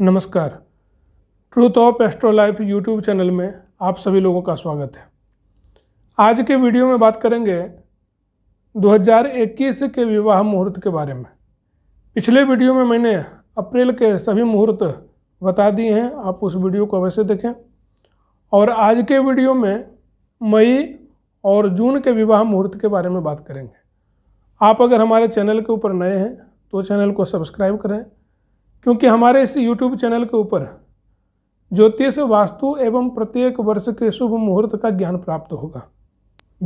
नमस्कार truth of astro life YouTube channel में आप सभी लोगों का स्वागत है आज के वीडियो में बात करेंगे 2021 के विवाह मुहूर्त के बारे में पिछले वीडियो में मैंने अप्रैल के सभी मुहूर्त बता दिए हैं आप उस वीडियो को अवश्य देखें और आज के वीडियो में मई और जून के विवाह मुहूर्त के बारे में बात करेंगे आप अगर हमारे चैनल के ऊपर नए हैं तो चैनल को सब्सक्राइब करें क्योंकि हमारे इस यूट्यूब चैनल के ऊपर ज्योतिष वास्तु एवं प्रत्येक वर्ष के शुभ मुहूर्त का ज्ञान प्राप्त होगा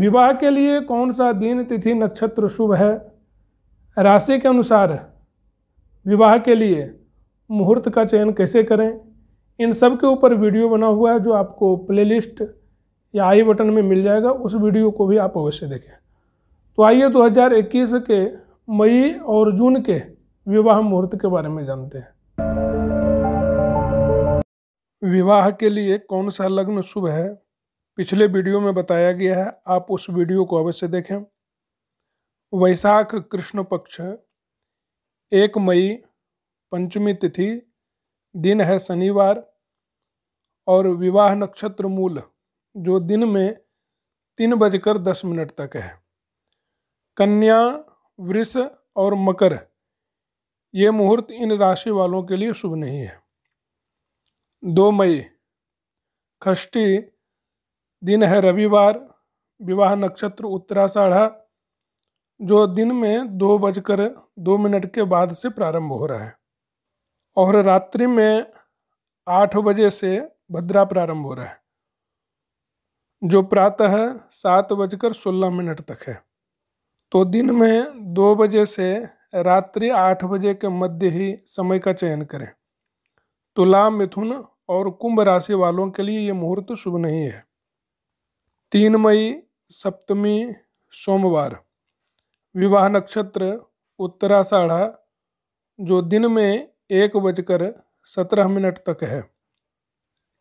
विवाह के लिए कौन सा दिन तिथि नक्षत्र शुभ है राशि के अनुसार विवाह के लिए मुहूर्त का चयन कैसे करें इन सब के ऊपर वीडियो बना हुआ है जो आपको प्लेलिस्ट या आई बटन में मिल जाएगा उस वीडियो को भी आप अवश्य देखें तो आइए 2021 के मई और जून के विवाह मुहूर्त के बारे में जानते हैं विवाह के लिए कौन सा लग्न शुभ है पिछले वीडियो में बताया गया है आप उस वीडियो को अवश्य देखें वैशाख कृष्ण पक्ष एक मई पंचमी तिथि दिन है शनिवार और विवाह नक्षत्र मूल जो दिन में तीन बजकर दस मिनट तक है कन्या वृष और मकर ये मुहूर्त इन राशि वालों के लिए शुभ नहीं है दो मई खष्टी दिन है रविवार विवाह नक्षत्र उत्तराषाढ़ा जो दिन में दो बजकर दो मिनट के बाद से प्रारंभ हो रहा है और रात्रि में आठ बजे से भद्रा प्रारंभ हो रहा है जो प्रातः सात बजकर सोलह मिनट तक है तो दिन में दो बजे से रात्रि आठ बजे के मध्य ही समय का चयन करें तुला मिथुन और कुंभ राशि वालों के लिए ये मुहूर्त शुभ नहीं है तीन मई सप्तमी सोमवार विवाह नक्षत्र उत्तराषाढ़ा जो दिन में एक बजकर सत्रह मिनट तक है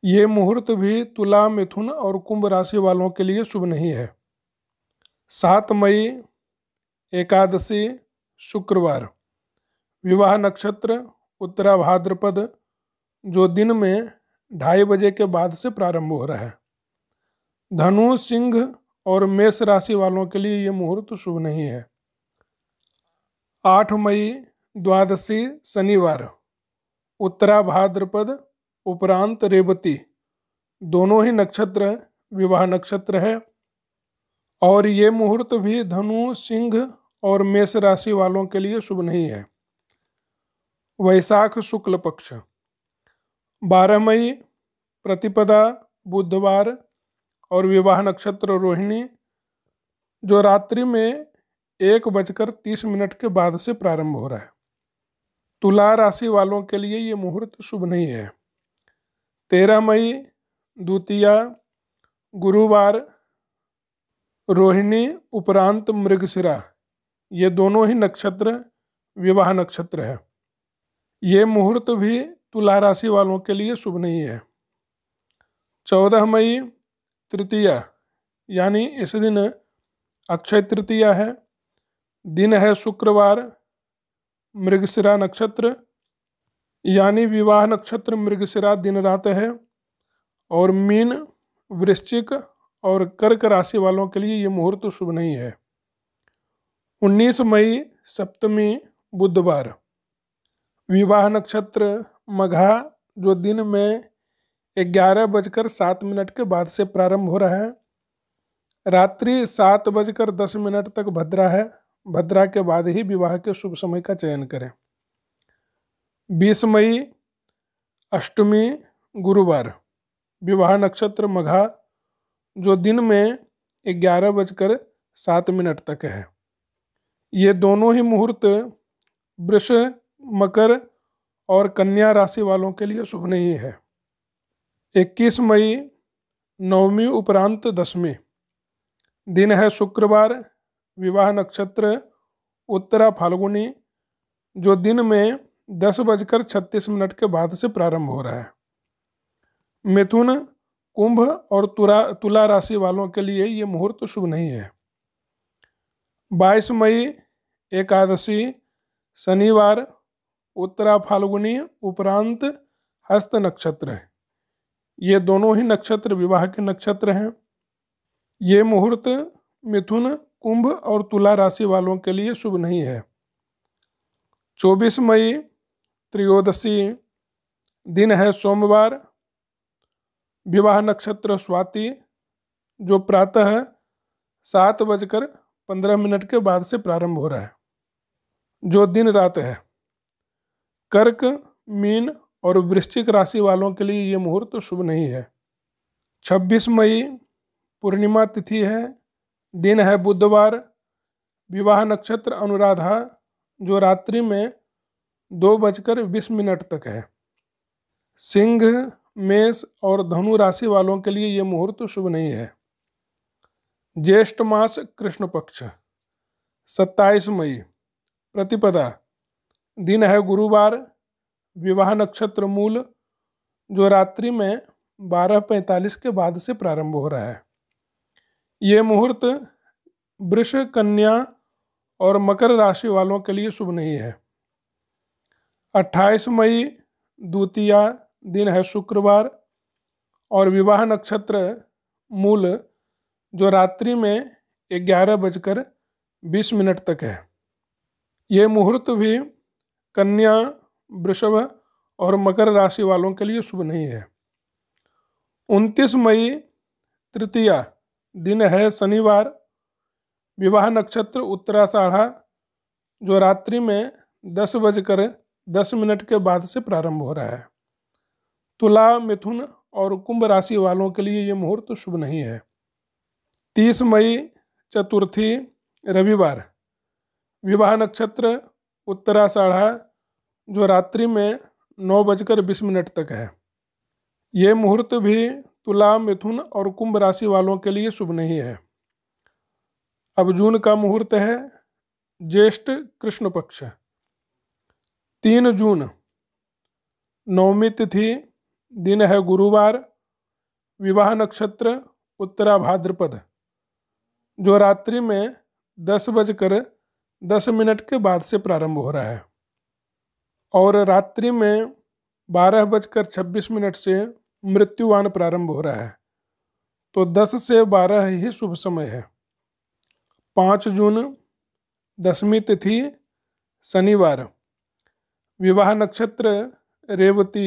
ये मुहूर्त भी तुला मिथुन और कुंभ राशि वालों के लिए शुभ नहीं है सात मई एकादशी शुक्रवार विवाह नक्षत्र उत्तरा भाद्रपद जो दिन में ढाई बजे के बाद से प्रारंभ हो रहा है धनु सिंह और मेष राशि वालों के लिए ये मुहूर्त शुभ नहीं है आठ मई द्वादशी शनिवार उत्तरा भाद्रपद उपरांत रेवती दोनों ही नक्षत्र विवाह नक्षत्र है और ये मुहूर्त भी धनु सिंह और मेष राशि वालों के लिए शुभ नहीं है वैशाख शुक्ल पक्ष बारह मई प्रतिपदा बुधवार और विवाह नक्षत्र रोहिणी जो रात्रि में एक बजकर तीस मिनट के बाद से प्रारंभ हो रहा है तुला राशि वालों के लिए ये मुहूर्त शुभ नहीं है तेरह मई द्वितीया गुरुवार रोहिणी उपरांत मृगशिरा ये दोनों ही नक्षत्र विवाह नक्षत्र है ये मुहूर्त भी तुला राशि वालों के लिए शुभ नहीं है चौदह मई तृतीया यानी इस दिन अक्षय तृतीया है दिन है शुक्रवार मृगशिरा नक्षत्र यानी विवाह नक्षत्र मृगशिरा दिन रात है और मीन वृश्चिक और कर्क राशि वालों के लिए ये मुहूर्त शुभ नहीं है उन्नीस मई सप्तमी बुधवार विवाह नक्षत्र मघा जो दिन में ग्यारह बजकर सात मिनट के बाद से प्रारंभ हो रहा है रात्रि सात बजकर दस मिनट तक भद्रा है भद्रा के बाद ही विवाह के शुभ समय का चयन करें बीस मई अष्टमी गुरुवार विवाह नक्षत्र मघा जो दिन में ग्यारह बजकर सात मिनट तक है ये दोनों ही मुहूर्त वृष मकर और कन्या राशि वालों के लिए शुभ नहीं है 21 मई नवमी उपरांत दसवीं दिन है शुक्रवार विवाह नक्षत्र उत्तरा फाल्गुनी जो दिन में दस बजकर छत्तीस मिनट के बाद से प्रारंभ हो रहा है मिथुन कुंभ और तुला तुला राशि वालों के लिए ये मुहूर्त शुभ नहीं है बाईस मई एकादशी शनिवार उत्तरा फाल्गुनी उपरांत हस्त नक्षत्र है ये दोनों ही नक्षत्र विवाह के नक्षत्र हैं ये मुहूर्त मिथुन कुंभ और तुला राशि वालों के लिए शुभ नहीं है 24 मई त्रयोदशी दिन है सोमवार विवाह नक्षत्र स्वाति जो प्रातः सात बजकर पंद्रह मिनट के बाद से प्रारंभ हो रहा है जो दिन रात है कर्क मीन और वृश्चिक राशि वालों के लिए ये मुहूर्त तो शुभ नहीं है 26 मई पूर्णिमा तिथि है दिन है बुधवार विवाह नक्षत्र अनुराधा जो रात्रि में दो बजकर बीस मिनट तक है सिंह मेष और धनु राशि वालों के लिए ये मुहूर्त शुभ नहीं है ज्येष्ठ मास कृष्ण पक्ष सत्ताईस मई प्रतिपदा दिन है गुरुवार विवाह नक्षत्र मूल जो रात्रि में बारह पैंतालीस के बाद से प्रारंभ हो रहा है ये मुहूर्त वृष कन्या और मकर राशि वालों के लिए शुभ नहीं है अट्ठाईस मई द्वितीया दिन है शुक्रवार और विवाह नक्षत्र मूल जो रात्रि में ग्यारह बजकर बीस मिनट तक है यह मुहूर्त भी कन्या वृषभ और मकर राशि वालों के लिए शुभ नहीं है 29 मई तृतीया दिन है शनिवार विवाह नक्षत्र उत्तराषाढ़ा जो रात्रि में दस बजकर दस मिनट के बाद से प्रारंभ हो रहा है तुला मिथुन और कुंभ राशि वालों के लिए ये मुहूर्त शुभ नहीं है तीस मई चतुर्थी रविवार विवाह नक्षत्र उत्तराषाढ़ा जो रात्रि में नौ बजकर बीस मिनट तक है ये मुहूर्त भी तुला मिथुन और कुंभ राशि वालों के लिए शुभ नहीं है अब जून का मुहूर्त है ज्येष्ठ कृष्ण पक्ष तीन जून नवमी तिथि दिन है गुरुवार विवाह नक्षत्र उत्तरा भाद्रपद जो रात्रि में दस बजकर दस मिनट के बाद से प्रारंभ हो रहा है और रात्रि में बारह बजकर छब्बीस मिनट से मृत्युवान प्रारंभ हो रहा है तो दस से बारह ही शुभ समय है पाँच जून दसवीं तिथि शनिवार विवाह नक्षत्र रेवती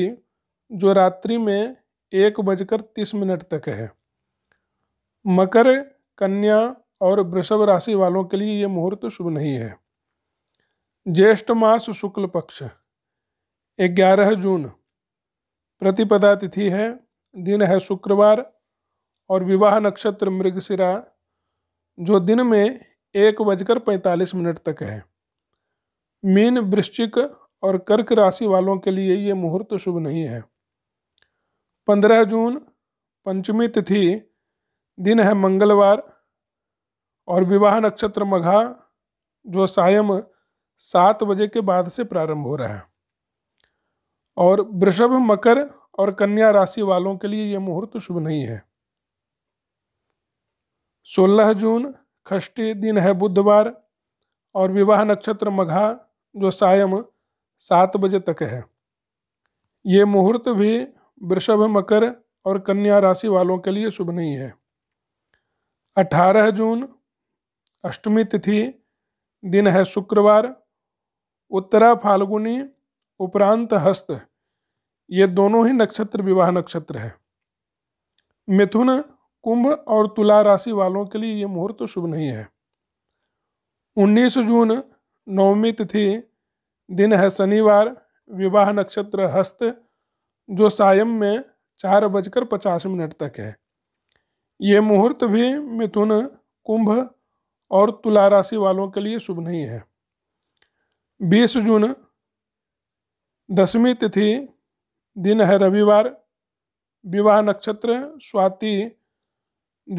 जो रात्रि में एक बजकर तीस मिनट तक है मकर कन्या और वृषभ राशि वालों के लिए ये मुहूर्त शुभ नहीं है ज्येष्ठ मास शुक्ल पक्ष ग्यारह जून प्रतिपदा तिथि है दिन है शुक्रवार और विवाह नक्षत्र मृगशिरा जो दिन में एक बजकर पैंतालीस मिनट तक है मीन वृश्चिक और कर्क राशि वालों के लिए ये मुहूर्त शुभ नहीं है पंद्रह जून पंचमी तिथि दिन है मंगलवार और विवाह नक्षत्र मघा जो सायम सात बजे के बाद से प्रारंभ हो रहा है और वृषभ मकर और कन्या राशि वालों के लिए यह मुहूर्त शुभ नहीं है 16 जून खष्टी दिन है बुधवार और विवाह नक्षत्र मघा जो सायम सात बजे तक है ये मुहूर्त भी वृषभ मकर और कन्या राशि वालों के लिए शुभ नहीं है 18 जून अष्टमी तिथि दिन है शुक्रवार उत्तरा फाल्गुनी उपरांत हस्त ये दोनों ही नक्षत्र विवाह नक्षत्र है मिथुन कुंभ और तुला राशि वालों के लिए ये मुहूर्त तो शुभ नहीं है 19 जून नवमी तिथि दिन है शनिवार विवाह नक्षत्र हस्त जो सायम में चार बजकर पचास मिनट तक है ये मुहूर्त भी मिथुन कुंभ और तुला राशि वालों के लिए शुभ नहीं है 20 जून दसवीं तिथि दिन है रविवार विवाह नक्षत्र स्वाति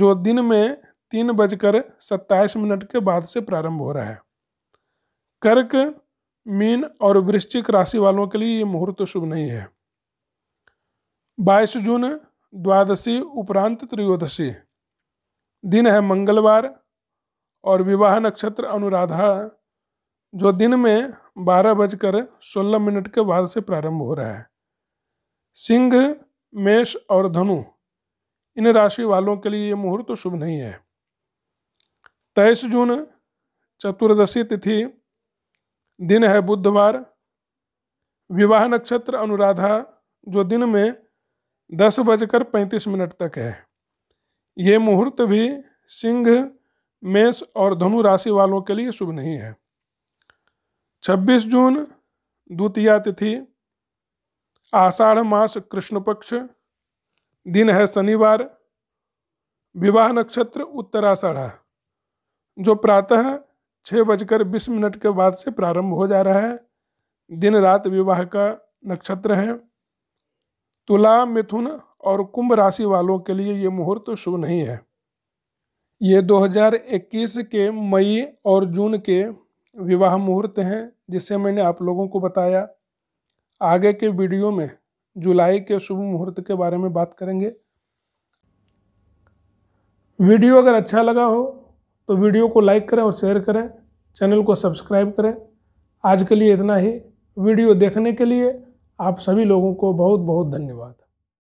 जो दिन में तीन बजकर सत्ताईस मिनट के बाद से प्रारंभ हो रहा है कर्क मीन और वृश्चिक राशि वालों के लिए ये मुहूर्त शुभ नहीं है 22 जून द्वादशी उपरांत त्रयोदशी दिन है मंगलवार और विवाह नक्षत्र अनुराधा जो दिन में बारह बजकर सोलह मिनट के बाद से प्रारंभ हो रहा है सिंह मेष और धनु इन राशि वालों के लिए ये मुहूर्त तो शुभ नहीं है तेईस जून चतुर्दशी तिथि दिन है बुधवार विवाह नक्षत्र अनुराधा जो दिन में दस बजकर पैंतीस मिनट तक है ये मुहूर्त भी सिंह मेष और धनु राशि वालों के लिए शुभ नहीं है 26 जून द्वितीय तिथि आषाढ़ मास कृष्ण पक्ष दिन है शनिवार विवाह नक्षत्र उत्तराषाढ़ जो प्रातः छः बजकर बीस मिनट के बाद से प्रारंभ हो जा रहा है दिन रात विवाह का नक्षत्र है तुला मिथुन और कुंभ राशि वालों के लिए ये मुहूर्त शुभ नहीं है ये 2021 के मई और जून के विवाह मुहूर्त हैं जिसे मैंने आप लोगों को बताया आगे के वीडियो में जुलाई के शुभ मुहूर्त के बारे में बात करेंगे वीडियो अगर अच्छा लगा हो तो वीडियो को लाइक करें और शेयर करें चैनल को सब्सक्राइब करें आज के लिए इतना ही वीडियो देखने के लिए आप सभी लोगों को बहुत बहुत धन्यवाद